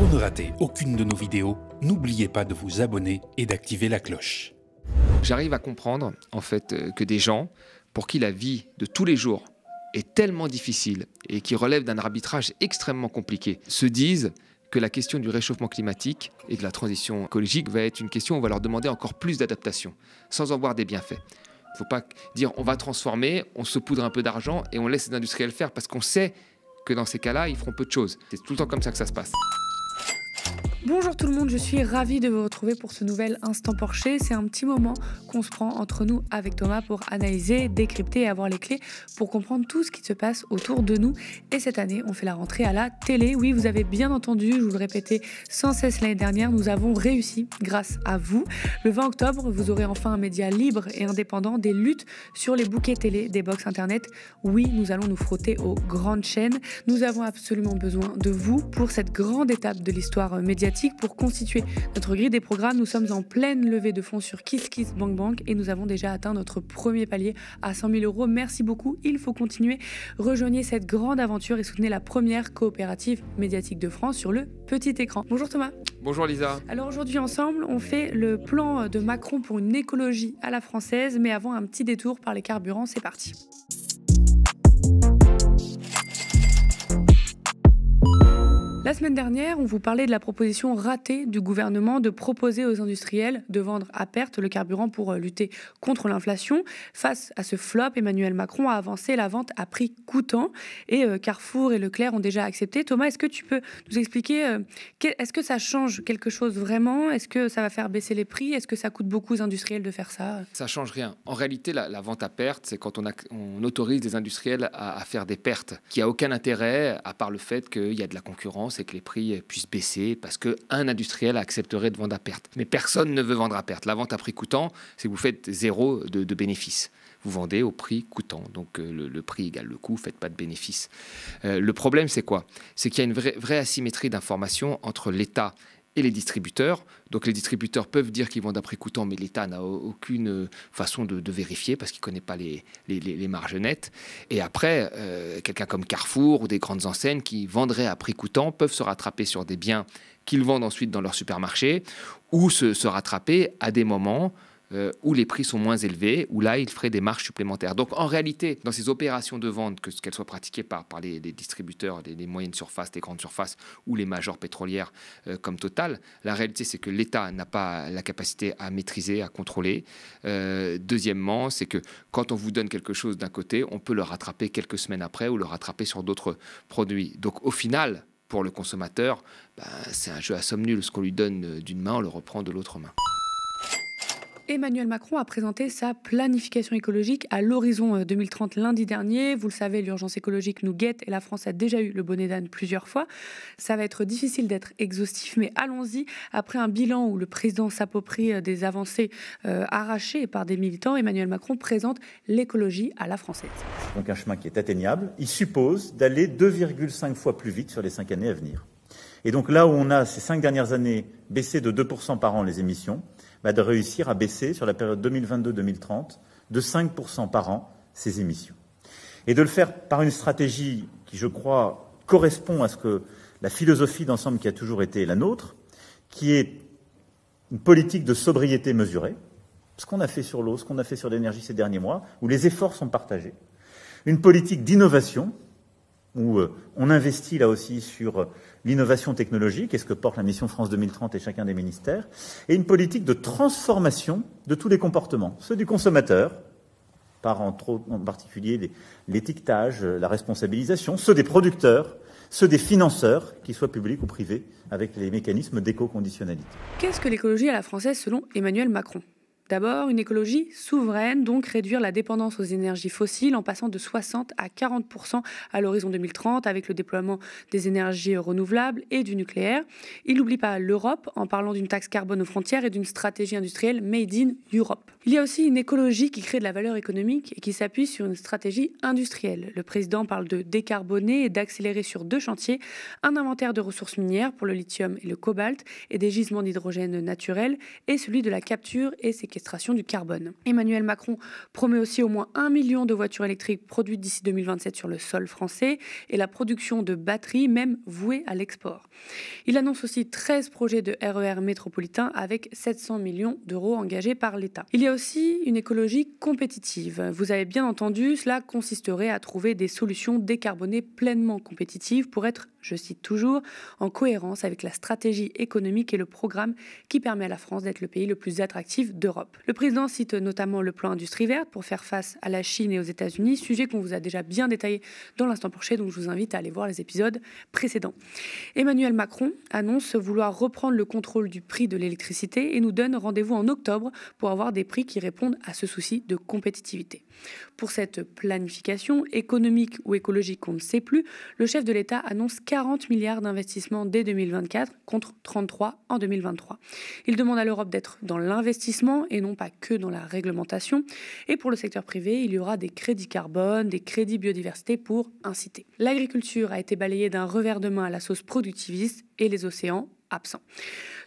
Pour ne rater aucune de nos vidéos, n'oubliez pas de vous abonner et d'activer la cloche. J'arrive à comprendre en fait euh, que des gens pour qui la vie de tous les jours est tellement difficile et qui relève d'un arbitrage extrêmement compliqué se disent que la question du réchauffement climatique et de la transition écologique va être une question où on va leur demander encore plus d'adaptation, sans en voir des bienfaits. Il ne faut pas dire on va transformer, on se poudre un peu d'argent et on laisse les industriels faire parce qu'on sait que dans ces cas-là, ils feront peu de choses. C'est tout le temps comme ça que ça se passe. Bonjour tout le monde, je suis ravie de vous retrouver pour ce nouvel instant Porcher. C'est un petit moment qu'on se prend entre nous avec Thomas pour analyser, décrypter et avoir les clés pour comprendre tout ce qui se passe autour de nous. Et cette année, on fait la rentrée à la télé. Oui, vous avez bien entendu, je vous le répétais sans cesse l'année dernière, nous avons réussi grâce à vous. Le 20 octobre, vous aurez enfin un média libre et indépendant des luttes sur les bouquets télé des box internet. Oui, nous allons nous frotter aux grandes chaînes. Nous avons absolument besoin de vous pour cette grande étape de l'histoire médiatique pour constituer notre grille des programmes. Nous sommes en pleine levée de fonds sur KissKissBankBank et nous avons déjà atteint notre premier palier à 100 000 euros. Merci beaucoup. Il faut continuer. Rejoignez cette grande aventure et soutenez la première coopérative médiatique de France sur le petit écran. Bonjour Thomas. Bonjour Lisa. Alors aujourd'hui ensemble, on fait le plan de Macron pour une écologie à la française, mais avant un petit détour par les carburants, c'est parti. La semaine dernière, on vous parlait de la proposition ratée du gouvernement de proposer aux industriels de vendre à perte le carburant pour euh, lutter contre l'inflation. Face à ce flop, Emmanuel Macron a avancé la vente à prix coûtant et euh, Carrefour et Leclerc ont déjà accepté. Thomas, est-ce que tu peux nous expliquer, euh, est-ce que ça change quelque chose vraiment Est-ce que ça va faire baisser les prix Est-ce que ça coûte beaucoup aux industriels de faire ça Ça change rien. En réalité, la, vente à perte, c'est quand on, autorise des industriels à, à faire des pertes, qui a aucun intérêt à part le fait qu'il y a de la concurrence c'est que les prix puissent baisser parce qu'un industriel accepterait de vendre à perte. Mais personne ne veut vendre à perte. La vente à prix coûtant, c'est que vous faites zéro de, de bénéfice vous vendez au prix coûtant. Donc euh, le, prix égale le coût, faites pas de bénéfice. Euh, le problème, c'est quoi C'est qu'il y a une vraie, vraie asymétrie d'information entre l'État et les distributeurs. Donc les distributeurs peuvent dire qu'ils vendent à prix coûtant, mais l'État n'a aucune euh, façon de, vérifier parce qu'il ne connaît pas les, marges nettes. Et après, euh, quelqu'un comme Carrefour ou des grandes enseignes qui vendraient à prix coûtant peuvent se rattraper sur des biens qu'ils vendent ensuite dans leur supermarché ou se rattraper à des moments euh, où les prix sont moins élevés, où là, il ferait des marges supplémentaires. Donc, en réalité, dans ces opérations de vente, que qu'elles soient pratiquées par, par les, distributeurs, les, moyennes surfaces, les grandes surfaces ou les majors pétrolières euh, comme Total, la réalité, c'est que l'État n'a pas la capacité à maîtriser, à contrôler. Euh, deuxièmement, c'est que quand on vous donne quelque chose d'un côté, on peut le rattraper quelques semaines après ou le rattraper sur d'autres produits. Donc, au final, pour le consommateur, ben, c'est un jeu à somme nulle. Ce qu'on lui donne d'une main, on le reprend de l'autre main. Emmanuel Macron a présenté sa planification écologique à l'horizon 2030 euh, lundi dernier. Vous le savez, l'urgence écologique nous guette et la France a déjà eu le bonnet d'âne plusieurs fois. Ça va être difficile d'être exhaustif, mais allons-y. Après un bilan où le président s'approprie euh, des avancées euh, arrachées par des militants, Emmanuel Macron présente l'écologie à la française. Donc un chemin qui est atteignable. Il suppose d'aller 2,5 fois plus vite sur les cinq années à venir. Et donc là où on a ces cinq dernières années baissé de 2% par an les émissions, bah, de réussir à baisser sur la période 2022-2030 de 5% par an ses émissions. Et de le faire par une stratégie qui, je crois, correspond à ce que la philosophie d'ensemble qui a toujours été la nôtre, qui est une politique de sobriété mesurée, ce qu'on a fait sur l'eau, ce qu'on a fait sur l'énergie ces derniers mois, où les efforts sont partagés, une politique d'innovation où euh, on investit là aussi sur euh, l'innovation technologique, et ce que porte la mission France 2030 et chacun des ministères, et une politique de transformation de tous les comportements, ceux du consommateur, par en, trop, en particulier l'étiquetage, euh, la responsabilisation, ceux des producteurs, ceux des financeurs, qu'ils soient publics ou privés, avec les mécanismes d'éco-conditionnalité. Qu'est-ce que l'écologie à la française selon Emmanuel Macron D'abord, une écologie souveraine, donc réduire la dépendance aux énergies fossiles en passant de 60 à 40 à l'horizon 2030 avec le déploiement des énergies renouvelables et du nucléaire. Il n'oublie pas l'Europe en parlant d'une taxe carbone aux frontières et d'une stratégie industrielle made in Europe. Il y a aussi une écologie qui crée de la valeur économique et qui s'appuie sur une stratégie industrielle. Le président parle de décarboner et d'accélérer sur deux chantiers un inventaire de ressources minières pour le lithium et le cobalt et des gisements d'hydrogène naturel et celui de la capture et séquestration du carbone. Emmanuel Macron promet aussi au moins 1 million de voitures électriques produites d'ici 2027 sur le sol français et la production de batteries même vouées à l'export. Il annonce aussi 13 projets de RER e métropolitain avec 700 millions d'euros engagés par l'État. Il y a aussi une écologie compétitive. Vous avez bien entendu, cela consisterait à trouver des solutions décarbonées pleinement compétitives pour être, je cite toujours, en cohérence avec la stratégie économique et le programme qui permet à la France d'être le pays le plus attractif d'Europe. Le président cite notamment le plan industrie verte pour faire face à la Chine et aux États-Unis, sujet qu'on vous a déjà bien détaillé dans l'instant prochain, donc je vous invite à aller voir les épisodes précédents. Emmanuel Macron annonce vouloir reprendre le contrôle du prix de l'électricité et nous donne rendez-vous en octobre pour avoir des prix qui répondent à ce souci de compétitivité. Pour cette planification économique ou écologique, on ne sait plus, le chef de l'État annonce 40 milliards d'investissements dès 2024 contre 33 en 2023. Il demande à l'Europe d'être dans l'investissement et et non pas que dans la réglementation. Et pour le secteur privé, il y aura des crédits carbone, des crédits biodiversité pour inciter. L'agriculture a été balayée d'un revers de main à la sauce productiviste et les océans absents.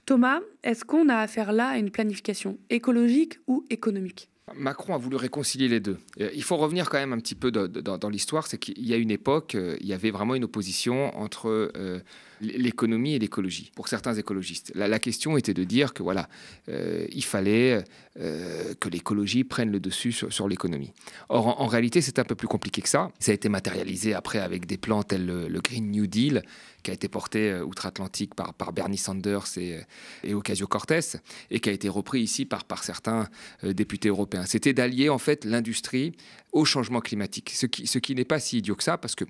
Thomas, est-ce qu'on a affaire là à une planification écologique ou économique Macron a voulu réconcilier les deux. Euh, il faut revenir quand même un petit peu dans, l'histoire, c'est qu'il y a une époque, euh, il y avait vraiment une opposition entre... Euh, l'économie et l'écologie, pour certains écologistes. La, question était de dire que voilà, euh, il fallait euh, que l'écologie prenne le dessus sur, l'économie. Or, en, réalité, c'est un peu plus compliqué que ça. Ça a été matérialisé après avec des plans tels le, Green New Deal, qui a été porté euh, outre-Atlantique par, par Bernie Sanders et, et Ocasio-Cortez, et qui a été repris ici par, par certains députés européens. C'était d'allier en fait l'industrie au changement climatique, ce qui, ce qui n'est pas si idiot que ça, parce que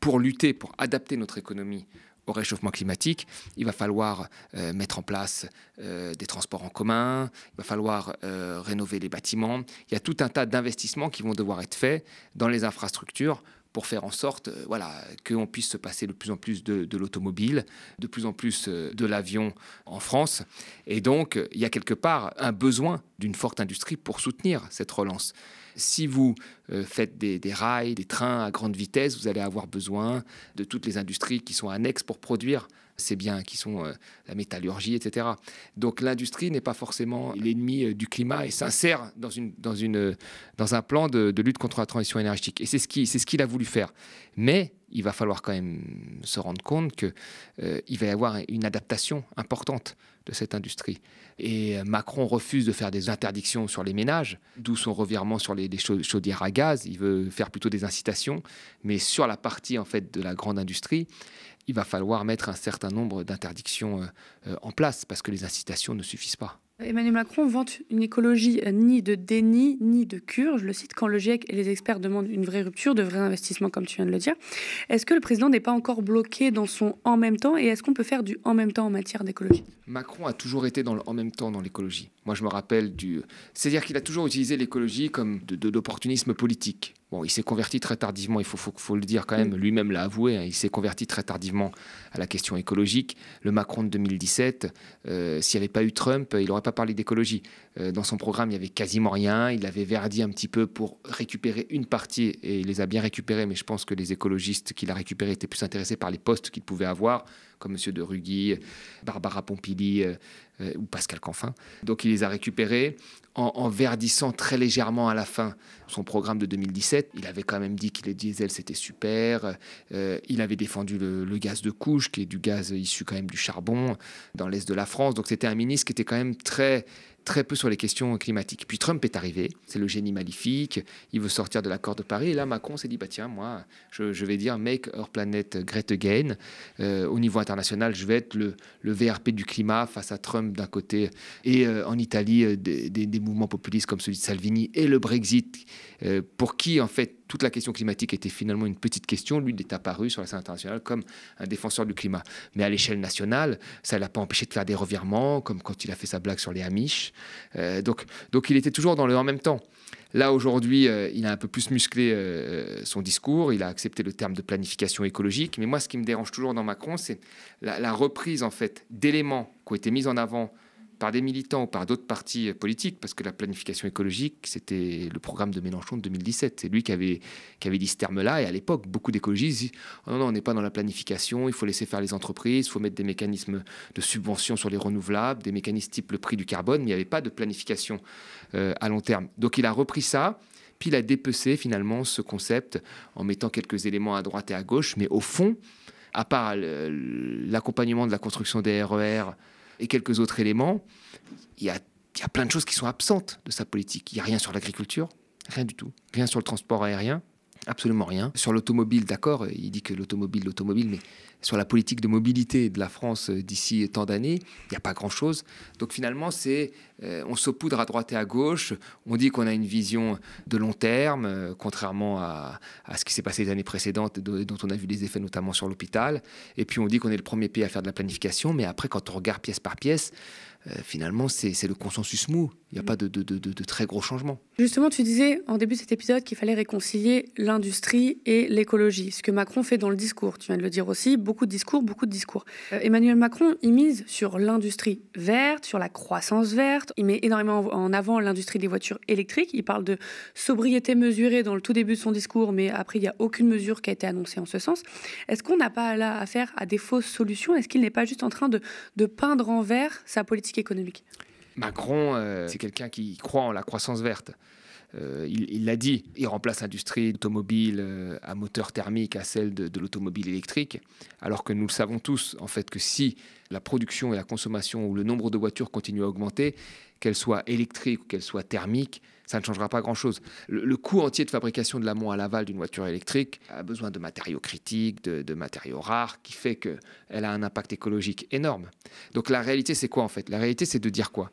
pour lutter, pour adapter notre économie au réchauffement climatique, il va falloir euh, mettre en place euh, des transports en commun, il va falloir euh, rénover les bâtiments. Il y a tout un tas d'investissements qui vont devoir être faits dans les infrastructures pour faire en sorte euh, voilà, qu'on puisse se passer de plus en plus de, l'automobile, de plus en plus euh, de l'avion en France. Et donc, il y a quelque part un besoin d'une forte industrie pour soutenir cette relance. Si vous euh, faites des, rails, des trains à grande vitesse, vous allez avoir besoin de toutes les industries qui sont annexes pour produire ces biens qui sont euh, la métallurgie, etc. Donc l'industrie n'est pas forcément l'ennemi euh, du climat et s'insère dans, une, dans, une, euh, dans un plan de, lutte contre la transition énergétique. Et c'est ce qu'il ce qu'il a voulu faire. Mais il va falloir quand même se rendre compte qu'il va y avoir une adaptation importante de cette industrie. Et Macron refuse de faire des interdictions sur les ménages, d'où son revirement sur les, les, chaudières à gaz. Il veut faire plutôt des incitations, mais sur la partie en fait de la grande industrie, il va falloir mettre un certain nombre d'interdictions euh, euh, en place parce que les incitations ne suffisent pas. Emmanuel Macron vante une écologie euh, ni de déni ni de cure. Je le cite quand le GIEC et les experts demandent une vraie rupture, de vrais investissements, comme tu viens de le dire. Est-ce que le président n'est pas encore bloqué dans son en même temps et est-ce qu'on peut faire du en même temps en matière d'écologie Macron a toujours été dans le en même temps dans l'écologie. Moi, je me rappelle du. C'est-à-dire qu'il a toujours utilisé l'écologie comme de, de l'opportunisme politique il s'est converti très tardivement, il faut, le dire quand même, mm. lui-même l'a avoué, hein, il s'est converti très tardivement à la question écologique. Le Macron de 2017, euh, s'il n'y avait pas eu Trump, il n'aurait pas parlé d'écologie. Euh, dans son programme, il y avait quasiment rien. Il avait verdi un petit peu pour récupérer une partie et il les a bien récupérés. Mais je pense que les écologistes qu'il a récupérés étaient plus intéressés par les postes qu'il pouvait avoir, comme M. de Rugy, Barbara Pompili euh, euh, ou Pascal Canfin. Donc il les a récupérés en, verdissant très légèrement à la fin son programme de 2017. Il avait quand même dit que les diesel, c'était super. il avait défendu le, le, gaz de couche, qui est du gaz issu quand même du charbon dans l'est de la France. Donc c'était un ministre qui était quand même très très peu sur les questions climatiques. Puis Trump est arrivé, c'est le génie maléfique, il veut sortir de l'accord de Paris. Et là, Macron s'est dit, bah, tiens, moi, je, vais dire Make Our Planet Great Again. Euh, au niveau international, je vais être le, le VRP du climat face à Trump d'un côté, et euh, en Italie, euh, des, mouvements populistes comme celui de Salvini, et le Brexit, pour qui, en fait, toute la question climatique était finalement une petite question, lui, il est apparu sur la scène internationale comme un défenseur du climat. Mais à l'échelle nationale, ça ne l'a pas empêché de faire des revirements, comme quand il a fait sa blague sur les Hamiches. Euh, donc, donc il était toujours dans le en même temps. Là, aujourd'hui, euh, il a un peu plus musclé euh, son discours, il a accepté le terme de planification écologique, mais moi, ce qui me dérange toujours dans Macron, c'est la, la reprise, en fait, d'éléments qui ont été mis en avant par des militants ou par d'autres partis euh, politiques, parce que la planification écologique, c'était le programme de Mélenchon de 2017. C'est lui qui avait, qui avait dit ce terme-là. Et à l'époque, beaucoup d'écologistes disaient oh Non, non, on n'est pas dans la planification, il faut laisser faire les entreprises, il faut mettre des mécanismes de subvention sur les renouvelables, des mécanismes type le prix du carbone, mais il n'y avait pas de planification euh, à long terme. Donc il a repris ça. Puis il a dépecé finalement ce concept en mettant quelques éléments à droite et à gauche, mais au fond, à part euh, l'accompagnement de la construction des RER, e et quelques autres éléments, il y a, plein de choses qui sont absentes de sa politique. Il n'y a rien sur l'agriculture, rien du tout. Rien sur le transport aérien, absolument rien. Sur l'automobile, d'accord, il dit que l'automobile, l'automobile, mais sur la politique de mobilité de la France euh, d'ici tant d'années, il n'y a pas grand-chose. Donc finalement, c'est euh, on saupoudre à droite et à gauche, on dit qu'on a une vision de long terme, euh, contrairement à, ce qui s'est passé les années précédentes, dont on a vu les effets notamment sur l'hôpital, et puis on dit qu'on est le premier pays à faire de la planification, mais après, quand on regarde pièce par pièce, finalement, c'est le consensus mou. Il n'y a pas de, de, très gros changements. Justement, tu disais en début de cet épisode qu'il fallait réconcilier l'industrie et l'écologie, ce que Macron fait dans le discours, tu viens de le dire aussi beaucoup de discours, beaucoup de discours. Euh, Emmanuel Macron, il mise sur l'industrie verte, sur la croissance verte. Il met énormément en avant l'industrie des voitures électriques. Il parle de sobriété mesurée dans le tout début de son discours, mais après, il n'y a aucune mesure qui a été annoncée en ce sens. Est-ce qu'on n'a pas là affaire à des fausses solutions Est-ce qu'il n'est pas juste en train de, peindre en vert sa politique économique Macron, euh, c'est quelqu'un qui croit en la croissance verte. Euh, il l'a dit, il remplace l'industrie automobile euh, à moteur thermique à celle de, l'automobile électrique, alors que nous le savons tous, en fait, que si la production et la consommation ou le nombre de voitures continuent à augmenter, qu'elles soient électriques ou qu'elles soient thermiques, ça ne changera pas grand-chose. Le, coût entier de fabrication de l'amont à l'aval d'une voiture électrique a besoin de matériaux critiques, de, de matériaux rares, qui fait qu'elle a un impact écologique énorme. Donc la réalité, c'est quoi en fait La réalité, c'est de dire quoi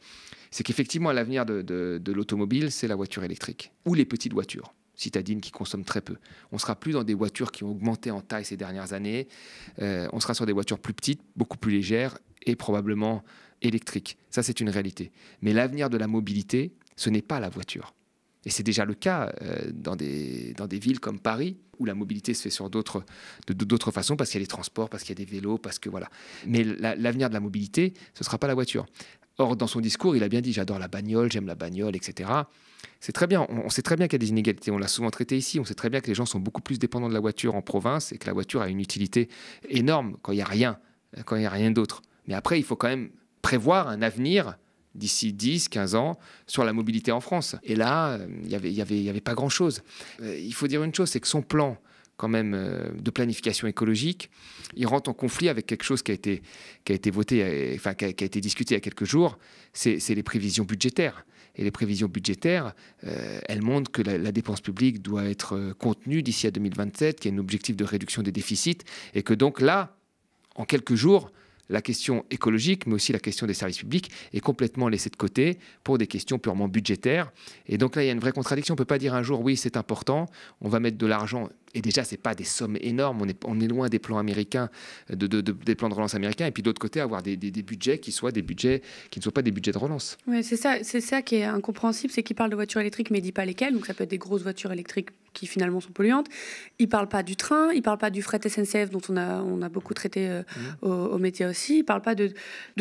c'est qu'effectivement, l'avenir de, l'automobile, c'est la voiture électrique ou les petites voitures citadines qui consomment très peu. On sera plus dans des voitures qui ont augmenté en taille ces dernières années. Euh, on sera sur des voitures plus petites, beaucoup plus légères et probablement électriques. Ça, c'est une réalité. Mais l'avenir de la mobilité, ce n'est pas la voiture. Et c'est déjà le cas euh, dans, des, dans des villes comme Paris, où la mobilité se fait sur d'autres, de, d'autres façons, parce qu'il y a les transports, parce qu'il y a des vélos, parce que voilà. Mais l'avenir de la mobilité, ce ne sera pas la voiture. Or, dans son discours, il a bien dit j'adore la bagnole, j'aime la bagnole, etc. C'est très bien, on, sait très bien qu'il y a des inégalités, on l'a souvent traité ici, on sait très bien que les gens sont beaucoup plus dépendants de la voiture en province et que la voiture a une utilité énorme quand il n'y a rien, quand il n'y a rien d'autre. Mais après, il faut quand même prévoir un avenir d'ici 10, 15 ans sur la mobilité en France. Et là, euh, il n'y avait, y avait pas grand-chose. Euh, il faut dire une chose, c'est que son plan, quand même euh, de planification écologique, il rentre en conflit avec quelque chose qui a été, qui a été voté, euh, enfin qui a, été discuté il y a quelques jours, c'est les prévisions budgétaires. Et les prévisions budgétaires, euh, elles montrent que la, la, dépense publique doit être contenue d'ici à 2027, qu'il y a un objectif de réduction des déficits, et que donc là, en quelques jours, la question écologique, mais aussi la question des services publics, est complètement laissée de côté pour des questions purement budgétaires. Et donc là, il y a une vraie contradiction. On ne peut pas dire un jour, oui, c'est important, on va mettre de l'argent et déjà, ce n'est pas des sommes énormes. On est, loin des plans américains, de, des plans de relance américains. Et puis, d'autre côté, avoir des, budgets qui soient des budgets qui ne soient pas des budgets de relance. Oui, c'est ça, c'est ça qui est incompréhensible. C'est qu'il parle de voitures électriques, mais il dit pas lesquelles. Donc, ça peut être des grosses voitures électriques qui finalement sont polluantes. Il parle pas du train, il parle pas du fret SNCF dont on a, on a beaucoup traité euh, mmh. au métier aussi. Il parle pas de,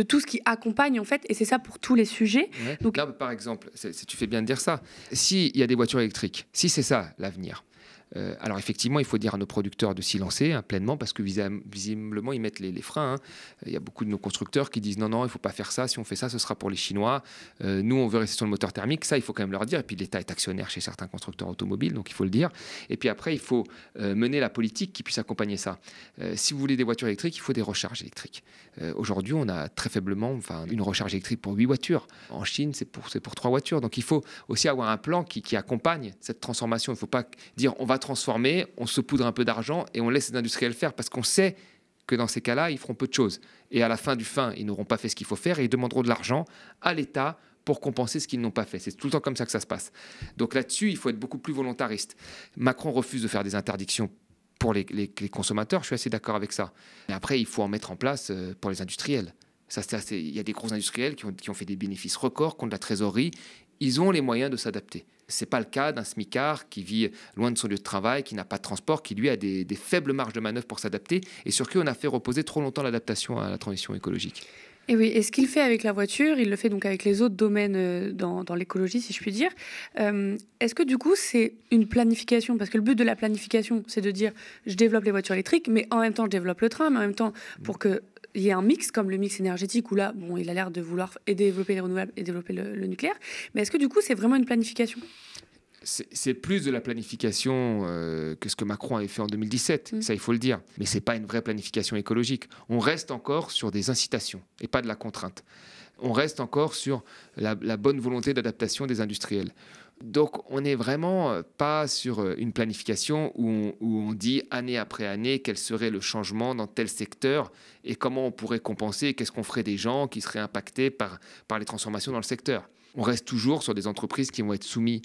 tout ce qui accompagne en fait. Et c'est ça pour tous les sujets. Donc, Là, par exemple, si tu fais bien de dire ça. S'il y a des voitures électriques, si c'est ça l'avenir, euh, alors effectivement, il faut dire à nos producteurs de s'y lancer hein, pleinement parce que visiblement, ils mettent les, freins. Hein. Euh, il y a beaucoup de nos constructeurs qui disent non, non, il ne faut pas faire ça. Si on fait ça, ce sera pour les Chinois. Euh, nous, on veut rester sur le moteur thermique. Ça, il faut quand même leur dire. Et puis l'État est actionnaire chez certains constructeurs automobiles, donc il faut le dire. Et puis après, il faut mener la politique qui puisse accompagner ça. si vous voulez des voitures électriques, il faut des recharges électriques. Aujourd'hui, on a très faiblement enfin, une recharge électrique pour 8 voitures. En Chine, c'est pour, pour 3 voitures. Donc il faut aussi avoir un plan qui, qui accompagne cette transformation. Il ne faut pas dire on va transformer, on se poudre un peu d'argent et on laisse les industriels faire parce qu'on sait que dans ces cas-là, ils feront peu de choses. Et à la fin du fin, ils n'auront pas fait ce qu'il faut faire et ils demanderont de l'argent à l'État pour compenser ce qu'ils n'ont pas fait. C'est tout le temps comme ça que ça se passe. Donc là-dessus, il faut être beaucoup plus volontariste. Macron refuse de faire des interdictions pour les, consommateurs, je suis assez d'accord avec ça. Mais après, il faut en mettre en place euh, pour les industriels. Ça, il y a des gros industriels qui ont, fait des bénéfices records, contre de la trésorerie. Ils ont les moyens de s'adapter c'est pas le cas d'un smicard qui vit loin de son lieu de travail, qui n'a pas de transport, qui lui a des, faibles marges de manœuvre pour s'adapter et sur qui on a fait reposer trop longtemps l'adaptation à la transition écologique. Et oui, et ce qu'il fait avec la voiture, il le fait donc avec les autres domaines euh, dans, l'écologie, si je puis dire. Euh, est-ce que du coup, c'est une planification Parce que le but de la planification, c'est de dire, je développe les voitures électriques, mais en même temps, je développe le train, mais en même temps, pour mm. que il y a un mix comme le mix énergétique où là, bon, il a l'air de vouloir aider développer les renouvelables et développer le, nucléaire. Mais est-ce que du coup, c'est vraiment une planification c'est plus de la planification euh, que ce que Macron avait fait en 2017, mmh. ça il faut le dire. Mais ce n'est pas une vraie planification écologique. On reste encore sur des incitations et pas de la contrainte. On reste encore sur la bonne volonté d'adaptation des industriels. Donc on n'est vraiment euh, pas sur euh, une planification où on, dit année après année quel serait le changement dans tel secteur et comment on pourrait compenser, qu'est-ce qu'on ferait des gens qui seraient impactés par les transformations dans le secteur. On reste toujours sur des entreprises qui vont être soumises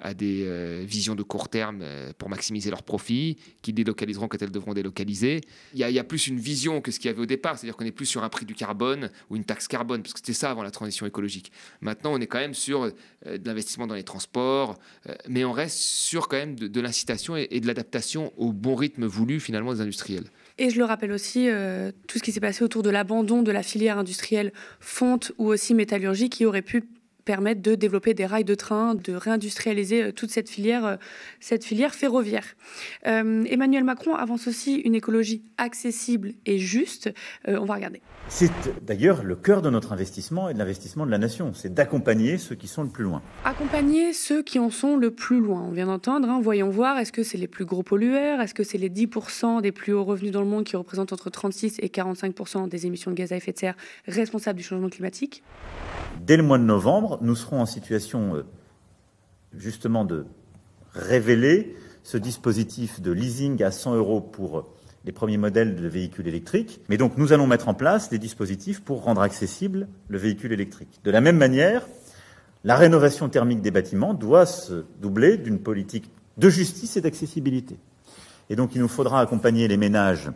à des euh, visions de court terme euh, pour maximiser leurs profits, qui délocaliseront quand elles devront délocaliser. Il y, a plus une vision que ce qu'il y avait au départ, c'est-à-dire qu'on est plus sur un prix du carbone ou une taxe carbone, parce que c'était ça avant la transition écologique. Maintenant, on est quand même sur euh, de l'investissement dans les transports, mais on reste sur quand même de, l'incitation et, de l'adaptation au bon rythme voulu finalement des industriels. Et je le rappelle aussi, tout ce qui s'est passé autour de l'abandon de la filière industrielle fonte ou aussi métallurgie qui aurait pu permettre de développer des rails de train, de réindustrialiser euh, toute cette filière, euh, cette filière ferroviaire. Euh, Emmanuel Macron avance aussi une écologie accessible et juste. on va regarder. C'est d'ailleurs le cœur de notre investissement et de l'investissement de la nation. C'est d'accompagner ceux qui sont le plus loin. Accompagner ceux qui en sont le plus loin. On vient d'entendre, hein, voyons voir, est-ce que c'est les plus gros pollueurs Est-ce que c'est les 10% des plus hauts revenus dans le monde qui représentent entre 36 et 45% des émissions de gaz à effet de serre responsables du changement climatique Dès le mois de novembre, nous serons en situation euh, justement de révéler ce dispositif de leasing à 100 euros pour les premiers modèles de véhicules électriques. Mais donc nous allons mettre en place des dispositifs pour rendre accessible le véhicule électrique. De la même manière, la rénovation thermique des bâtiments doit se doubler d'une politique de justice et d'accessibilité. Et donc il nous faudra accompagner les ménages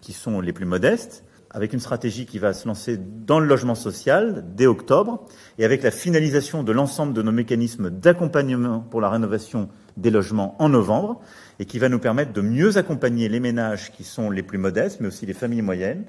qui sont les plus modestes avec une stratégie qui va se lancer dans le logement social dès octobre et avec la finalisation de l'ensemble de nos mécanismes d'accompagnement pour la rénovation des logements en novembre et qui va nous permettre de mieux accompagner les ménages qui sont les plus modestes mais aussi les familles moyennes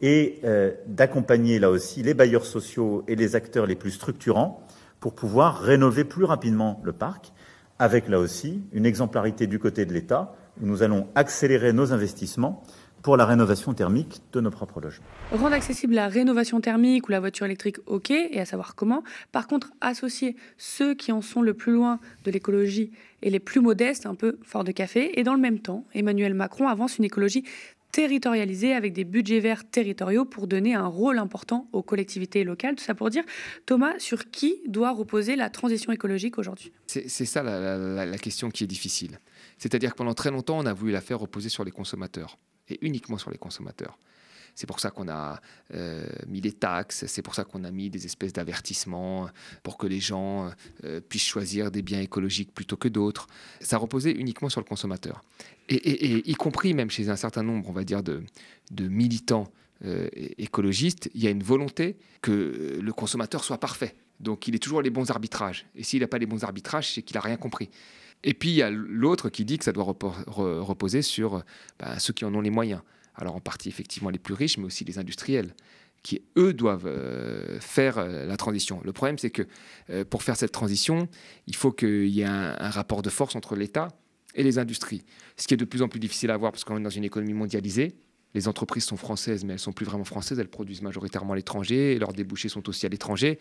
et euh, d'accompagner là aussi les bailleurs sociaux et les acteurs les plus structurants pour pouvoir rénover plus rapidement le parc avec là aussi une exemplarité du côté de l'État où nous allons accélérer nos investissements pour la rénovation thermique de nos propres logements. Rendre accessible la rénovation thermique ou la voiture électrique, ok, et à savoir comment. Par contre, associer ceux qui en sont le plus loin de l'écologie et les plus modestes, un peu fort de café. Et dans le même temps, Emmanuel Macron avance une écologie territorialisée avec des budgets verts territoriaux pour donner un rôle important aux collectivités locales. Tout ça pour dire, Thomas, sur qui doit reposer la transition écologique aujourd'hui C'est ça la, la question qui est difficile. C'est-à-dire que pendant très longtemps, on a voulu la faire reposer sur les consommateurs et uniquement sur les consommateurs. C'est pour ça qu'on a euh, mis des taxes, c'est pour ça qu'on a mis des espèces d'avertissements pour que les gens euh, puissent choisir des biens écologiques plutôt que d'autres. Ça reposait uniquement sur le consommateur. Et, y compris même chez un certain nombre, on va dire, de, militants euh, écologistes, il y a une volonté que le consommateur soit parfait. Donc il est toujours les bons arbitrages. Et s'il n'a pas les bons arbitrages, c'est qu'il n'a rien compris. Et puis il y a l'autre qui dit que ça doit reposer sur bah, ceux qui en ont les moyens. Alors en partie effectivement les plus riches, mais aussi les industriels qui, eux, doivent euh, faire euh, la transition. Le problème, c'est que euh, pour faire cette transition, il faut qu'il y ait un, rapport de force entre l'État et les industries, ce qui est de plus en plus difficile à voir parce qu'on est dans une économie mondialisée. Les entreprises sont françaises, mais elles sont plus vraiment françaises, elles produisent majoritairement à l'étranger, et leurs débouchés sont aussi à l'étranger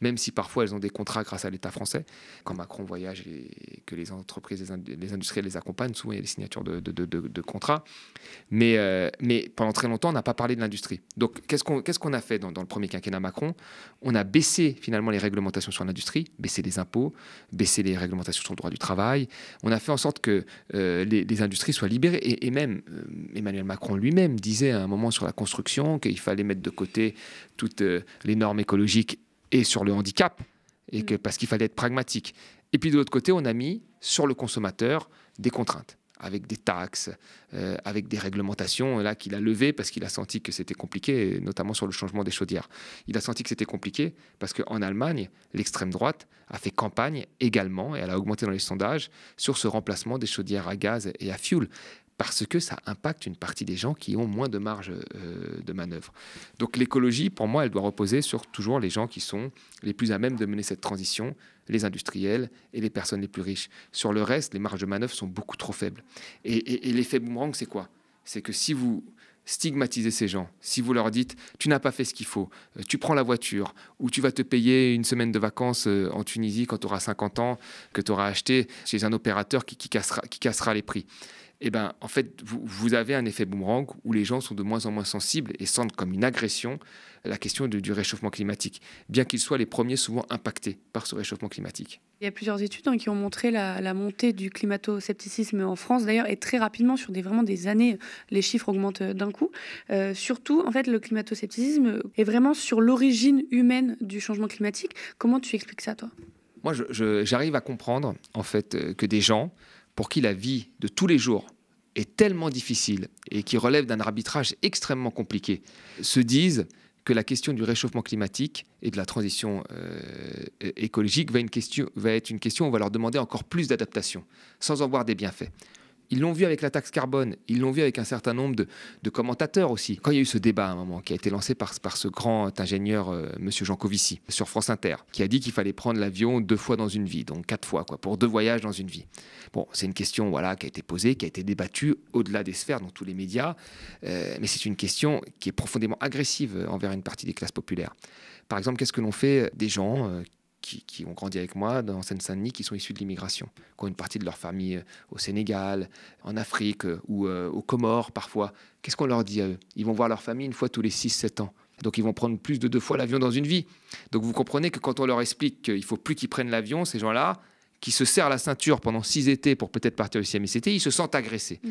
même si parfois elles ont des contrats grâce à l'État français. Quand Macron voyage et que les entreprises, les, les industriels les accompagnent, souvent il y a des signatures de, contrats. Mais, euh, mais pendant très longtemps, on n'a pas parlé de l'industrie. Donc qu'est-ce qu'on qu'est-ce qu'on a fait dans, le premier quinquennat Macron On a baissé finalement les réglementations sur l'industrie, baissé les impôts, baissé les réglementations sur le droit du travail. On a fait en sorte que euh, les, industries soient libérées. Et, même euh, Emmanuel Macron lui-même disait à un moment sur la construction qu'il fallait mettre de côté toutes les normes écologiques et sur le handicap, et que, mm. parce qu'il fallait être pragmatique. Et puis de l'autre côté, on a mis sur le consommateur des contraintes avec des taxes, euh, avec des réglementations là qu'il a levées parce qu'il a senti que c'était compliqué, notamment sur le changement des chaudières. Il a senti que c'était compliqué parce qu'en Allemagne, l'extrême droite a fait campagne également et elle a augmenté dans les sondages sur ce remplacement des chaudières à gaz et à fioul parce que ça impacte une partie des gens qui ont moins de marge euh, de manœuvre. Donc l'écologie, pour moi, elle doit reposer sur toujours les gens qui sont les plus à même de mener cette transition, les industriels et les personnes les plus riches. Sur le reste, les marges de manœuvre sont beaucoup trop faibles. Et, l'effet boomerang, c'est quoi C'est que si vous stigmatisez ces gens. Si vous leur dites tu n'as pas fait ce qu'il faut, euh, tu prends la voiture ou tu vas te payer une semaine de vacances euh, en Tunisie quand tu auras 50 ans, que tu auras acheté chez un opérateur qui, cassera, qui cassera les prix. Et eh ben, en fait, vous, avez un effet boomerang où les gens sont de moins en moins sensibles et sentent comme une agression la question du réchauffement climatique, bien qu'ils soient les premiers souvent impactés par ce réchauffement climatique. Il y a plusieurs études hein, qui ont montré la, montée du climato-scepticisme en France, d'ailleurs, et très rapidement, sur des, vraiment des années, les chiffres augmentent euh, d'un coup. Euh, surtout, en fait, le climato-scepticisme est vraiment sur l'origine humaine du changement climatique. Comment tu expliques ça, toi Moi, j'arrive à comprendre, en fait, euh, que des gens pour qui la vie de tous les jours est tellement difficile et qui relève d'un arbitrage extrêmement compliqué, se disent que la question du réchauffement climatique et de la transition euh, écologique va, va être une question, où on va leur demander encore plus d'adaptation, sans en voir des bienfaits. Ils l'ont vu avec la taxe carbone, ils l'ont vu avec un certain nombre de, commentateurs aussi. Quand il y a eu ce débat à un moment qui a été lancé par, par ce grand ingénieur, M. Euh, Monsieur Jean Covici, sur France Inter, qui a dit qu'il fallait prendre l'avion deux fois dans une vie, donc quatre fois, quoi, pour deux voyages dans une vie. Bon, c'est une question voilà, qui a été posée, qui a été débattue au-delà des sphères, dans tous les médias, euh, mais c'est une question qui est profondément agressive envers une partie des classes populaires. Par exemple, qu'est-ce que l'on fait des gens euh, qui, ont grandi avec moi dans Seine-Saint-Denis, qui sont issus de l'immigration, qui ont une partie de leur famille euh, au Sénégal, en Afrique euh, ou euh, aux Comores parfois. Qu'est-ce qu'on leur dit à eux Ils vont voir leur famille une fois tous les 6-7 ans. Donc ils vont prendre plus de deux fois l'avion dans une vie. Donc vous comprenez que quand on leur explique qu'il faut plus qu'ils prennent l'avion, ces gens-là, qui se serrent la ceinture pendant six étés pour peut-être partir au CMICT, ils se sentent agressés. Mm.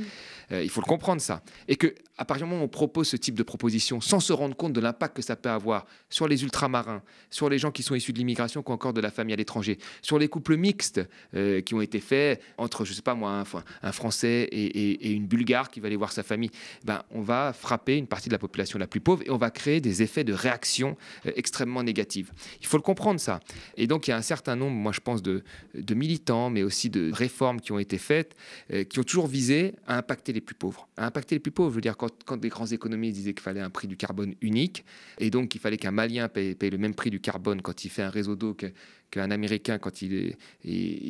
Euh, il faut le comprendre ça. Et que partir du moment où on propose ce type de proposition sans se rendre compte de l'impact que ça peut avoir sur les ultramarins, sur les gens qui sont issus de l'immigration, ou encore de la famille à l'étranger, sur les couples mixtes euh, qui ont été faits entre, je sais pas moi, un, un Français et, une Bulgare qui va aller voir sa famille, ben, on va frapper une partie de la population la plus pauvre et on va créer des effets de réaction euh, extrêmement négatifs. Il faut le comprendre ça. Et donc il y a un certain nombre, moi je pense, de, de militants, mais aussi de réformes qui ont été faites, euh, qui ont toujours visé à impacter les plus pauvres. À impacter les plus pauvres, je veux dire, quand, quand des grands économistes disaient qu'il fallait un prix du carbone unique, et donc qu'il fallait qu'un Malien paye, le même prix du carbone quand il fait un réseau d'eau que qu'un Américain, quand il,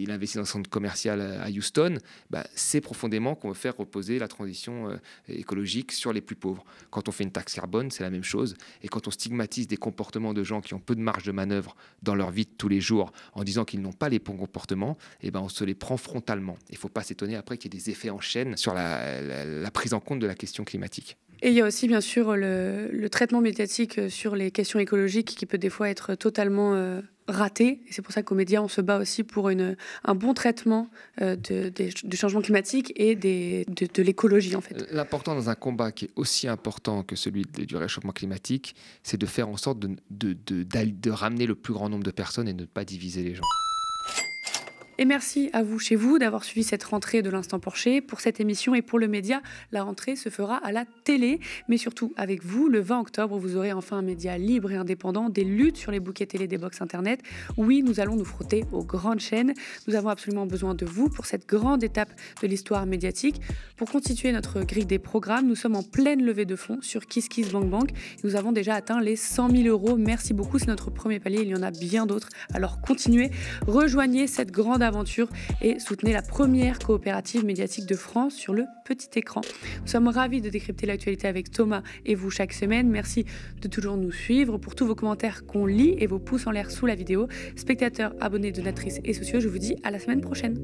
investit dans un centre commercial à Houston, sait bah, c'est profondément qu'on veut faire reposer la transition euh, écologique sur les plus pauvres. Quand on fait une taxe carbone, c'est la même chose. Et quand on stigmatise des comportements de gens qui ont peu de marge de manœuvre dans leur vie de tous les jours en disant qu'ils n'ont pas les bons comportements, et eh ben, on se les prend frontalement. Il ne faut pas s'étonner après qu'il y ait des effets en chaîne sur la prise en compte de la question climatique. Et il y a aussi, bien sûr, le, traitement médiatique euh, sur les questions écologiques qui peut des fois être totalement euh, raté. c'est pour ça qu'aux médias, on se bat aussi pour un bon traitement euh, du changement climatique et de, l'écologie, en fait. L'important dans un combat qui est aussi important que celui du réchauffement climatique, c'est de faire en sorte de, de ramener le plus grand nombre de personnes et de ne pas diviser les gens. Et merci à vous chez vous d'avoir suivi cette rentrée de l'Instant Porcher. Pour cette émission et pour le média, la rentrée se fera à la télé, mais surtout avec vous. Le 20 octobre, vous aurez enfin un média libre et indépendant, des luttes sur les bouquets télé des box internet. Oui, nous allons nous frotter aux grandes chaînes. Nous avons absolument besoin de vous pour cette grande étape de l'histoire médiatique. Pour constituer notre grille des programmes, nous sommes en pleine levée de fonds sur Kiss Nous avons déjà atteint les 100 000 euros. Merci beaucoup, c'est notre premier palier. Il y en a bien d'autres. Alors continuez, rejoignez cette grande aventure et soutenez la première coopérative médiatique de France sur le petit écran. Nous sommes ravis de décrypter l'actualité avec Thomas et vous chaque semaine. Merci de toujours nous suivre pour tous vos commentaires qu'on lit et vos pouces en l'air sous la vidéo. Spectateurs, abonnés, donatrices et sociaux, je vous dis à la semaine prochaine.